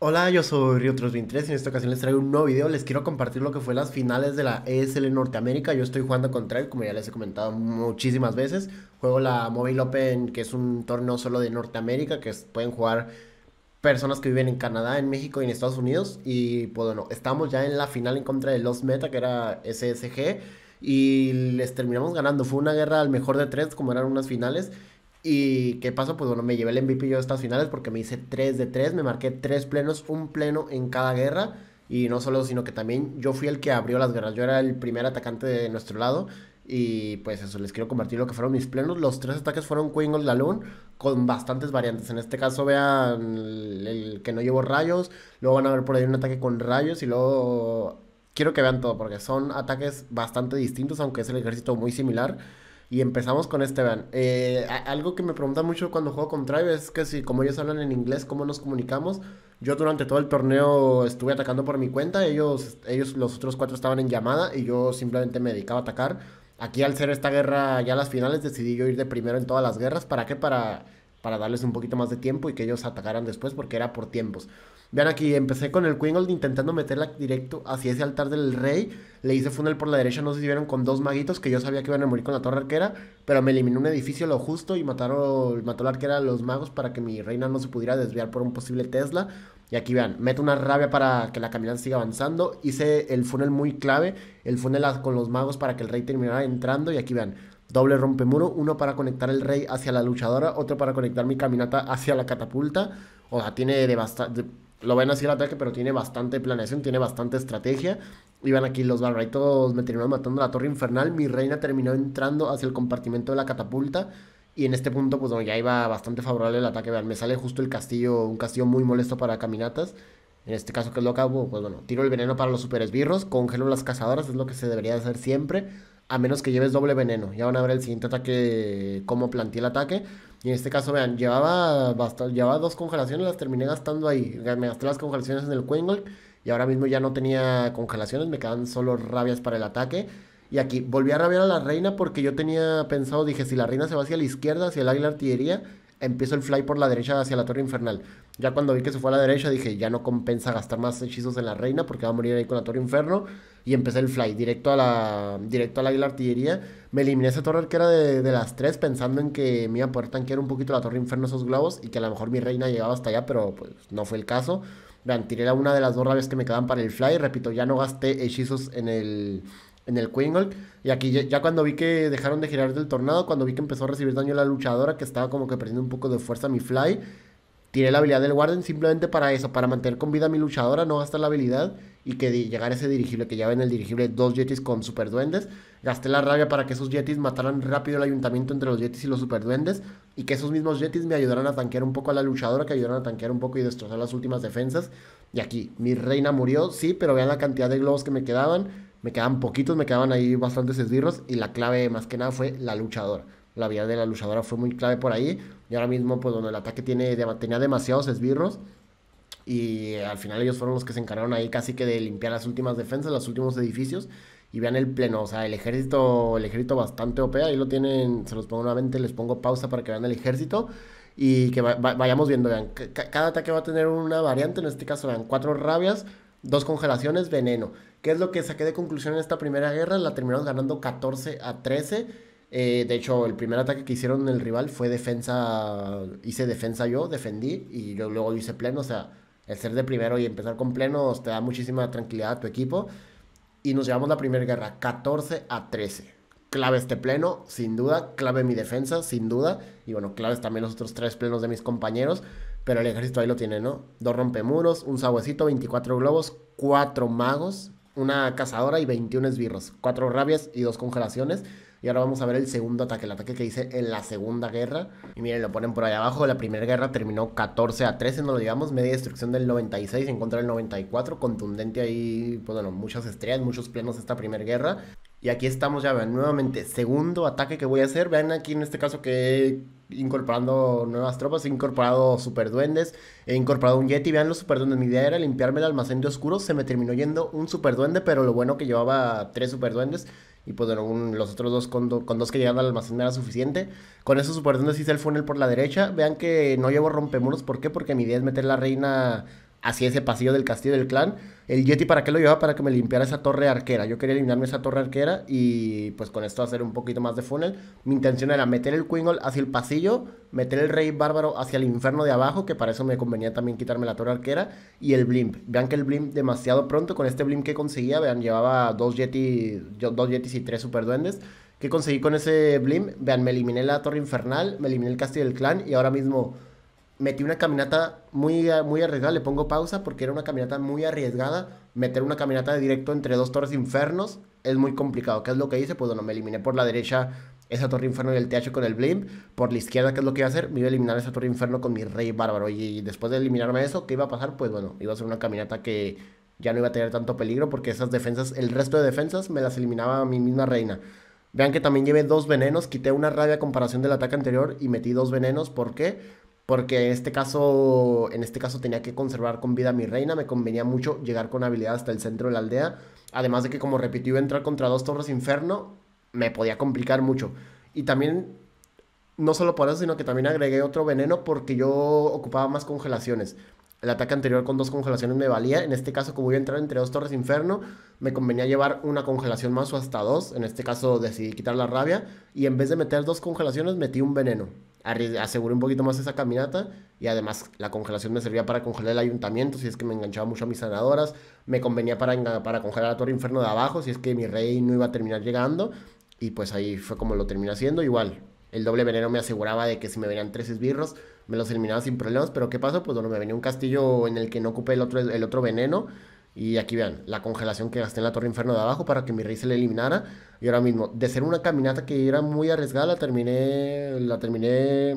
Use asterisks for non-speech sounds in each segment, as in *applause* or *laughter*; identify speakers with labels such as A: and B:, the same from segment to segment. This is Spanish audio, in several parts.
A: Hola, yo soy Riotros 23 y en esta ocasión les traigo un nuevo video. Les quiero compartir lo que fue las finales de la ESL Norteamérica. Yo estoy jugando contra él, como ya les he comentado muchísimas veces. Juego la Mobile Open, que es un torneo solo de Norteamérica, que pueden jugar personas que viven en Canadá, en México y en Estados Unidos. Y pues bueno, estamos ya en la final en contra de Los Meta, que era SSG. Y les terminamos ganando. Fue una guerra al mejor de tres, como eran unas finales. ¿Y qué pasó? Pues bueno, me llevé el MVP yo estas finales porque me hice 3 de 3, me marqué 3 plenos, un pleno en cada guerra. Y no solo, sino que también yo fui el que abrió las guerras. Yo era el primer atacante de nuestro lado. Y pues eso, les quiero compartir lo que fueron mis plenos. Los tres ataques fueron Queen of the Loon con bastantes variantes. En este caso, vean el, el que no llevó rayos. Luego van a ver por ahí un ataque con rayos. Y luego quiero que vean todo porque son ataques bastante distintos, aunque es el ejército muy similar. Y empezamos con este, Eh, algo que me preguntan mucho cuando juego con Tribe es que si como ellos hablan en inglés, ¿cómo nos comunicamos? Yo durante todo el torneo estuve atacando por mi cuenta, ellos, ellos los otros cuatro estaban en llamada y yo simplemente me dedicaba a atacar. Aquí al ser esta guerra ya las finales decidí yo ir de primero en todas las guerras. ¿Para qué? Para, para darles un poquito más de tiempo y que ellos atacaran después porque era por tiempos. Vean aquí, empecé con el Queen intentando meterla directo hacia ese altar del rey le hice funnel por la derecha, no sé si vieron, con dos maguitos que yo sabía que iban a morir con la torre arquera, pero me eliminó un edificio lo justo y mataron, mató la arquera a los magos para que mi reina no se pudiera desviar por un posible Tesla. Y aquí vean, meto una rabia para que la caminata siga avanzando. Hice el funnel muy clave, el funnel con los magos para que el rey terminara entrando. Y aquí vean, doble rompemuro, uno para conectar el rey hacia la luchadora, otro para conectar mi caminata hacia la catapulta. O sea, tiene bastante lo ven así el ataque, pero tiene bastante planeación, tiene bastante estrategia. Iban aquí los barraitos, me terminaron matando la torre infernal. Mi reina terminó entrando hacia el compartimento de la catapulta. Y en este punto, pues ya iba bastante favorable el ataque. Vean, me sale justo el castillo, un castillo muy molesto para caminatas. En este caso, que es lo que pues bueno, tiro el veneno para los super esbirros, congelo las cazadoras, es lo que se debería hacer siempre. A menos que lleves doble veneno. Ya van a ver el siguiente ataque, cómo planteé el ataque. Y en este caso, vean, llevaba, llevaba dos congelaciones, las terminé gastando ahí. Me gasté las congelaciones en el Quengol y ahora mismo ya no tenía congelaciones, me quedan solo rabias para el ataque. Y aquí volví a rabiar a la reina porque yo tenía pensado, dije, si la reina se va hacia la izquierda, hacia el águila artillería, empiezo el fly por la derecha hacia la torre infernal. Ya cuando vi que se fue a la derecha dije, ya no compensa gastar más hechizos en la reina porque va a morir ahí con la torre inferno. Y empecé el fly directo a la directo la águila artillería. Me eliminé esa torre que era de, las tres pensando en que me iba a poder tanquear un poquito la torre inferno esos globos y que a lo mejor mi reina llegaba hasta allá, pero pues no fue el caso. Vean, tiré la una de las dos rabias que me quedan para el fly. Repito, ya no gasté hechizos en el en el Quingold. Y aquí ya, cuando vi que dejaron de girar del tornado, cuando vi que empezó a recibir daño la luchadora, que estaba como que perdiendo un poco de fuerza mi fly, tiré la habilidad del Warden simplemente para eso, para mantener con vida a mi luchadora, no gastar la habilidad y que llegara ese dirigible, que ya en el dirigible dos Jetis con superduendes. Gasté la rabia para que esos Jetis mataran rápido el ayuntamiento entre los Jetis y los superduendes y que esos mismos Jetis me ayudaran a tanquear un poco a la luchadora, que ayudaran a tanquear un poco y destrozar las últimas defensas. Y aquí, mi reina murió, sí, pero vean la cantidad de globos que me quedaban me quedaban poquitos, me quedaban ahí bastantes esbirros y la clave más que nada fue la luchadora. La vida de la luchadora fue muy clave por ahí y ahora mismo pues donde el ataque tiene, tenía demasiados esbirros y al final ellos fueron los que se encargaron ahí casi que de limpiar las últimas defensas, los últimos edificios y vean el pleno, o sea, el ejército, el ejército bastante OP, ahí lo tienen, se los pongo nuevamente, les pongo pausa para que vean el ejército y que vayamos viendo, vean, cada ataque va a tener una variante, en este caso vean cuatro rabias, dos congelaciones, veneno. ¿Qué es lo que saqué de conclusión en esta primera guerra? La terminamos ganando 14 a 13. Eh, de hecho, el primer ataque que hicieron el rival fue defensa. Hice defensa yo, defendí y yo luego hice pleno. O sea, el ser de primero y empezar con pleno te da muchísima tranquilidad a tu equipo. Y nos llevamos la primera guerra, 14 a 13. Clave este pleno, sin duda. Clave mi defensa, sin duda. Y bueno, claves también los otros tres plenos de mis compañeros. Pero el ejército ahí lo tiene, ¿no? Dos rompemuros, un sabuesito, 24 globos, cuatro magos, una cazadora y 21 esbirros, cuatro rabias y dos congelaciones. Y ahora vamos a ver el segundo ataque, el ataque que hice en la segunda guerra. Y miren, lo ponen por ahí abajo. La primera guerra terminó 14 a 13, no lo digamos. Media destrucción del 96 en contra del 94. Contundente ahí, pues, bueno, muchas estrellas, muchos plenos esta primera guerra. Y aquí estamos, ya vean, nuevamente, segundo ataque que voy a hacer. Vean aquí en este caso que he incorporando nuevas tropas, he incorporado superduendes, he incorporado un yeti. Vean los superduendes, mi idea era limpiarme el almacén de oscuros, se me terminó yendo un superduende, pero lo bueno que llevaba tres superduendes. Y pues los otros dos con, dos que llegaban al almacén era suficiente. Con esos superduendes hice el funnel por la derecha. Vean que no llevo rompemuros, ¿por qué? Porque mi idea es meter la reina hacia ese pasillo del castillo del clan. El Yeti, ¿para qué lo llevaba? Para que me limpiara esa torre arquera. Yo quería eliminarme esa torre arquera y pues con esto hacer un poquito más de funnel. Mi intención era meter el Quingle hacia el pasillo, meter el Rey Bárbaro hacia el infierno de abajo, que para eso me convenía también quitarme la torre arquera, y el Blimp. Vean que el Blimp demasiado pronto, con este Blimp que conseguía, vean, llevaba dos, Yeti, dos Yetis y tres Super Duendes. ¿Qué conseguí con ese Blimp? Vean, me eliminé la torre infernal, me eliminé el castillo del clan y ahora mismo metí una caminata muy, muy arriesgada, le pongo pausa porque era una caminata muy arriesgada. Meter una caminata de directo entre dos torres infernos es muy complicado. ¿Qué es lo que hice? Pues bueno, me eliminé por la derecha esa torre inferno y el TH con el blimp. Por la izquierda, ¿qué es lo que iba a hacer? Me iba a eliminar esa torre inferno con mi rey bárbaro. Y después de eliminarme eso, ¿qué iba a pasar? Pues bueno, iba a ser una caminata que ya no iba a tener tanto peligro porque esas defensas, el resto de defensas me las eliminaba a mi misma reina. Vean que también llevé dos venenos, quité una rabia a comparación del ataque anterior y metí dos venenos. ¿Por qué? porque en este caso, en este caso tenía que conservar con vida a mi reina, me convenía mucho llegar con habilidad hasta el centro de la aldea, además de que como repito iba a entrar contra dos torres inferno, me podía complicar mucho. Y también, no solo por eso, sino que también agregué otro veneno porque yo ocupaba más congelaciones el ataque anterior con dos congelaciones me valía. En este caso, como voy a entrar entre dos torres inferno, me convenía llevar una congelación más o hasta dos. En este caso decidí quitar la rabia y en vez de meter dos congelaciones metí un veneno. Aseguré un poquito más esa caminata y además la congelación me servía para congelar el ayuntamiento si es que me enganchaba mucho a mis sanadoras. Me convenía para, para congelar la torre inferno de abajo si es que mi rey no iba a terminar llegando. Y pues ahí fue como lo terminé haciendo. Igual, el doble veneno me aseguraba de que si me venían tres esbirros me los eliminaba sin problemas, pero ¿qué pasó? Pues bueno, me venía un castillo en el que no ocupé el otro, el otro veneno. Y aquí vean, la congelación que gasté en la Torre Inferno de abajo para que mi rey se le eliminara. Y ahora mismo, de ser una caminata que era muy arriesgada, la terminé, la terminé,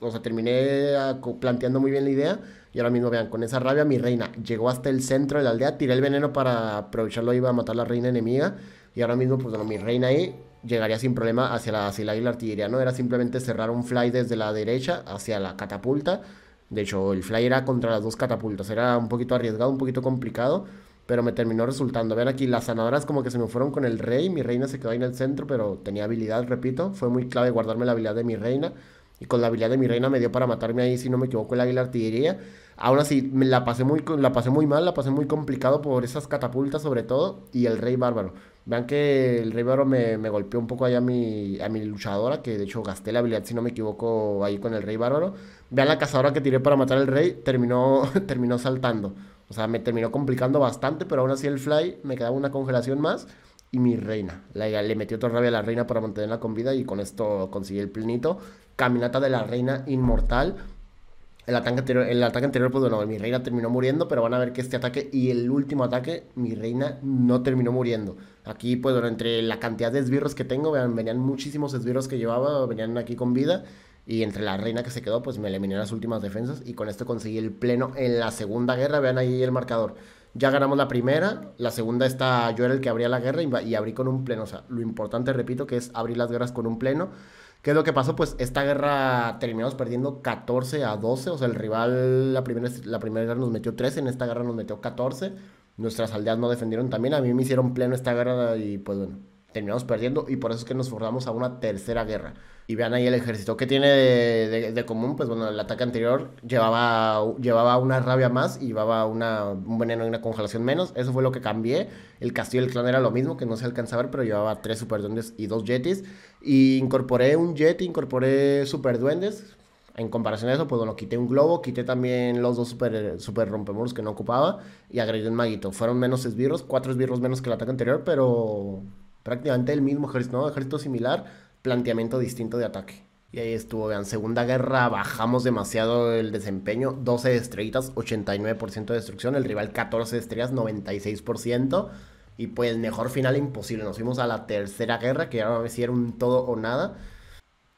A: o sea, terminé planteando muy bien la idea. Y ahora mismo, vean, con esa rabia mi reina llegó hasta el centro de la aldea, tiré el veneno para aprovecharlo, iba a matar a la reina enemiga. Y ahora mismo, pues bueno, mi reina ahí llegaría sin problema hacia la, águila la artillería, ¿no? Era simplemente cerrar un fly desde la derecha hacia la catapulta. De hecho, el fly era contra las dos catapultas. Era un poquito arriesgado, un poquito complicado, pero me terminó resultando. Vean aquí, las sanadoras como que se me fueron con el rey. Mi reina se quedó ahí en el centro, pero tenía habilidad, repito. Fue muy clave guardarme la habilidad de mi reina. Y con la habilidad de mi reina me dio para matarme ahí, si no me equivoco, el águila artillería. ahora sí me la pasé, muy, la pasé muy mal, la pasé muy complicado por esas catapultas sobre todo. Y el rey bárbaro. Vean que el Rey Baro me, golpeó un poco allá a mi, a mi luchadora, que de hecho gasté la habilidad, si no me equivoco, ahí con el Rey Bárbaro. Vean la cazadora que tiré para matar al Rey, terminó, *laughs* terminó saltando. O sea, me terminó complicando bastante, pero aún así el Fly me quedaba una congelación más. Y mi reina, le metió otra rabia a la reina para mantenerla con vida y con esto conseguí el plenito. Caminata de la reina inmortal el ataque anterior, el ataque anterior pues bueno, mi reina terminó muriendo, pero van a ver que este ataque y el último ataque, mi reina no terminó muriendo. Aquí, pues bueno, entre la cantidad de esbirros que tengo, vean, venían muchísimos esbirros que llevaba, venían aquí con vida. Y entre la reina que se quedó, pues me eliminé las últimas defensas y con esto conseguí el pleno en la segunda guerra. Vean ahí el marcador. Ya ganamos la primera, la segunda está, yo era el que abría la guerra y, y abrí con un pleno. O sea, lo importante, repito, que es abrir las guerras con un pleno. ¿Qué es lo que pasó? Pues esta guerra terminamos perdiendo 14 a 12. O sea, el rival, la primera, la primera guerra nos metió 13, en esta guerra nos metió 14. Nuestras aldeas no defendieron también. A mí me hicieron pleno esta guerra y pues bueno, terminamos perdiendo y por eso es que nos forzamos a una tercera guerra. Y vean ahí el ejército. ¿Qué tiene de, común? Pues bueno, el ataque anterior llevaba, llevaba una rabia más y llevaba una, un veneno y una congelación menos. Eso fue lo que cambié. El castillo del clan era lo mismo, que no se alcanzaba a ver, pero llevaba tres superduendes y dos jetis Y incorporé un jet, incorporé superduendes. En comparación a eso, pues bueno, quité un globo, quité también los dos super, rompemuros que no ocupaba y agregué un maguito. Fueron menos esbirros, cuatro esbirros menos que el ataque anterior, pero prácticamente el mismo ejército, ¿no? Ejército similar, planteamiento distinto de ataque. Y ahí estuvo, vean, Segunda Guerra bajamos demasiado el desempeño, 12 estrellitas, 89% de destrucción, el rival 14 estrellas, 96%, y pues el mejor final imposible, nos fuimos a la Tercera Guerra, que ya no si era un todo o nada.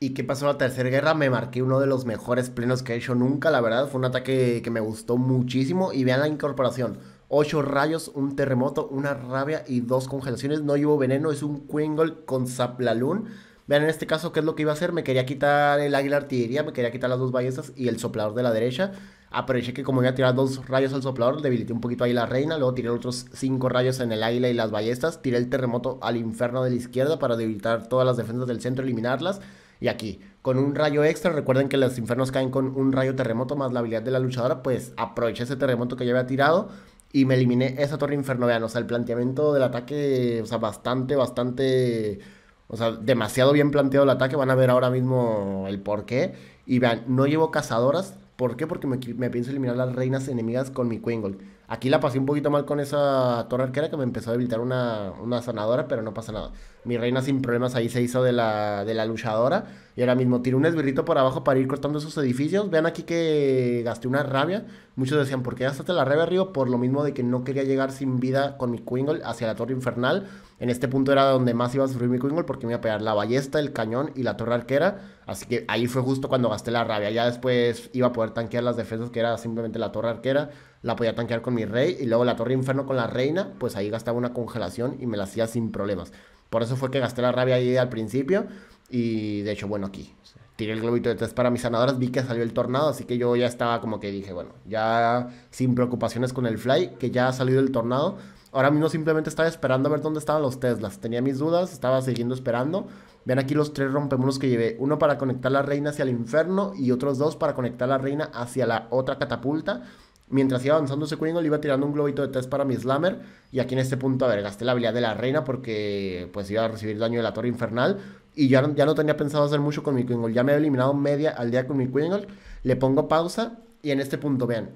A: ¿Y qué pasó en la Tercera Guerra? Me marqué uno de los mejores plenos que he hecho nunca, la verdad, fue un ataque que me gustó muchísimo, y vean la incorporación, ocho rayos, un terremoto, una rabia y dos congelaciones. No llevo veneno, es un Quingol con Zaplalun. Vean en este caso qué es lo que iba a hacer. Me quería quitar el águila artillería, me quería quitar las dos ballestas y el soplador de la derecha. Aproveché que como iba a tirar dos rayos al soplador, debilité un poquito ahí la reina. Luego tiré otros cinco rayos en el águila y las ballestas. Tiré el terremoto al inferno de la izquierda para debilitar todas las defensas del centro, eliminarlas. Y aquí, con un rayo extra, recuerden que los infernos caen con un rayo terremoto más la habilidad de la luchadora, pues aproveché ese terremoto que ya había tirado y me eliminé esa torre vean, O sea, el planteamiento del ataque, o sea, bastante, bastante. O sea, demasiado bien planteado el ataque. Van a ver ahora mismo el por qué. Y vean, no llevo cazadoras. ¿Por qué? Porque me, me pienso eliminar las reinas enemigas con mi Quingold. Aquí la pasé un poquito mal con esa torre arquera que me empezó a debilitar una, una sanadora, pero no pasa nada. Mi reina sin problemas ahí se hizo de la, de la luchadora. Y ahora mismo tiro un esbirrito por abajo para ir cortando esos edificios. Vean aquí que gasté una rabia. Muchos decían, ¿por qué gastaste la rabia arriba? Por lo mismo de que no quería llegar sin vida con mi Quingle hacia la torre infernal. En este punto era donde más iba a sufrir mi Quingle porque me iba a pegar la ballesta, el cañón y la torre arquera. Así que ahí fue justo cuando gasté la rabia. Ya después iba a poder tanquear las defensas que era simplemente la torre arquera la podía tanquear con mi rey y luego la torre inferno con la reina, pues ahí gastaba una congelación y me la hacía sin problemas. Por eso fue que gasté la rabia ahí al principio y de hecho, bueno, aquí. Tiré el globito de test para mis sanadoras, vi que salió el tornado, así que yo ya estaba como que dije, bueno, ya sin preocupaciones con el fly, que ya ha salido el tornado. Ahora mismo simplemente estaba esperando a ver dónde estaban los Teslas. Tenía mis dudas, estaba siguiendo esperando. Vean aquí los tres rompemuros que llevé. Uno para conectar la reina hacia el inferno y otros dos para conectar la reina hacia la otra catapulta. Mientras iba avanzando ese Quingol iba tirando un globito de test para mi Slammer. Y aquí en este punto, a ver, gasté la habilidad de la reina porque pues iba a recibir daño de la torre infernal. Y ya no, ya no tenía pensado hacer mucho con mi Quingol Ya me había eliminado media al día con mi Quingol Le pongo pausa. Y en este punto, vean,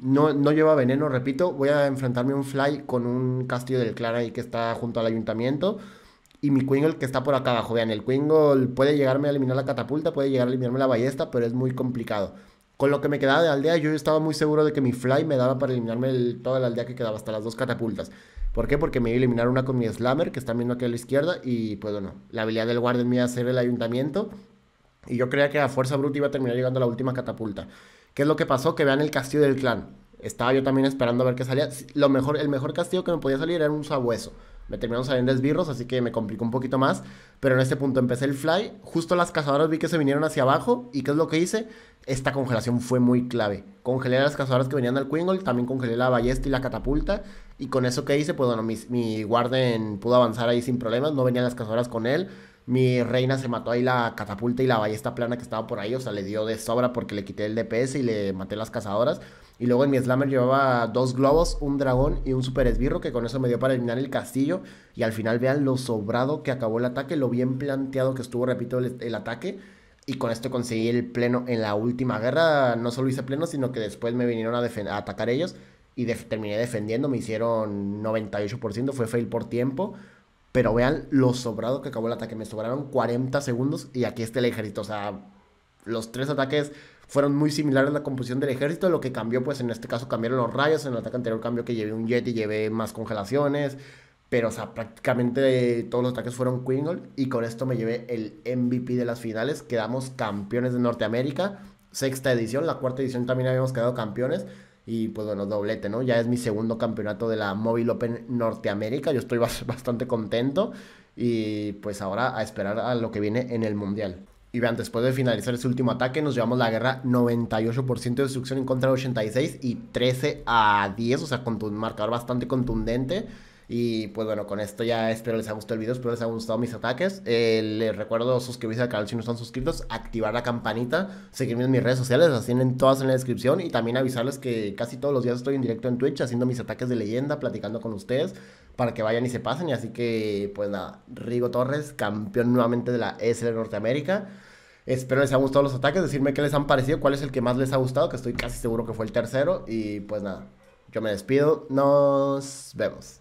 A: no, no lleva veneno, repito. Voy a enfrentarme a un fly con un castillo del Clara ahí que está junto al ayuntamiento. Y mi Quingle que está por acá abajo. Vean, el Quingle puede llegarme a eliminar la catapulta, puede llegar a eliminarme la ballesta, pero es muy complicado. Con lo que me quedaba de aldea, yo estaba muy seguro de que mi fly me daba para eliminarme toda la aldea que quedaba, hasta las dos catapultas. ¿Por qué? Porque me iba a eliminar una con mi slammer, que está viendo aquí a la izquierda, y pues bueno, la habilidad del guardia me iba a hacer el ayuntamiento, y yo creía que a fuerza bruta iba a terminar llegando a la última catapulta. ¿Qué es lo que pasó? Que vean el castillo del clan. Estaba yo también esperando a ver qué salía. Lo mejor, el mejor castillo que me podía salir era un sabueso me terminaron saliendo esbirros, así que me complicó un poquito más. Pero en este punto empecé el fly, justo las cazadoras vi que se vinieron hacia abajo, y ¿qué es lo que hice? Esta congelación fue muy clave. Congelé a las cazadoras que venían al Quingle, también congelé la ballesta y la catapulta, y con eso que hice, pues bueno, mi, guarden pudo avanzar ahí sin problemas, no venían las cazadoras con él, mi reina se mató ahí la catapulta y la ballesta plana que estaba por ahí. O sea, le dio de sobra porque le quité el DPS y le maté las cazadoras. Y luego en mi Slammer llevaba dos globos, un dragón y un super esbirro, que con eso me dio para eliminar el castillo. Y al final vean lo sobrado que acabó el ataque, lo bien planteado que estuvo, repito, el, ataque. Y con esto conseguí el pleno en la última guerra. No solo hice pleno, sino que después me vinieron a, a atacar ellos. Y terminé defendiendo, me hicieron 98%, fue fail por tiempo. Pero vean lo sobrado que acabó el ataque. Me sobraron 40 segundos y aquí está el ejército. O sea, los tres ataques fueron muy similares a la composición del ejército. Lo que cambió, pues en este caso cambiaron los rayos. En el ataque anterior cambió que llevé un jet y llevé más congelaciones. Pero, o sea, prácticamente todos los ataques fueron Quingle. Y con esto me llevé el MVP de las finales. Quedamos campeones de Norteamérica. Sexta edición. La cuarta edición también habíamos quedado campeones. Y pues bueno, doblete, ¿no? Ya es mi segundo campeonato de la Mobile Open Norteamérica. Yo estoy *laughs* bastante contento. Y pues ahora a esperar a lo que viene en el Mundial. Y vean, después de finalizar ese último ataque, nos llevamos la guerra 98% de destrucción en contra de 86 y 13 a 10, o sea, con un marcador bastante contundente. Y pues bueno, con esto ya espero les haya gustado el video, espero les haya gustado mis ataques. Eh, les recuerdo suscribirse al canal si no están suscritos, activar la campanita, seguirme en mis redes sociales, las tienen todas en la descripción. Y también avisarles que casi todos los días estoy en directo en Twitch haciendo mis ataques de leyenda, platicando con ustedes para que vayan y se pasen. Y así que, pues nada, Rigo Torres, campeón nuevamente de la SL Norteamérica. Espero les haya gustado los ataques, decirme qué les han parecido, cuál es el que más les ha gustado, que estoy casi seguro que fue el tercero. Y pues nada, yo me despido, nos vemos.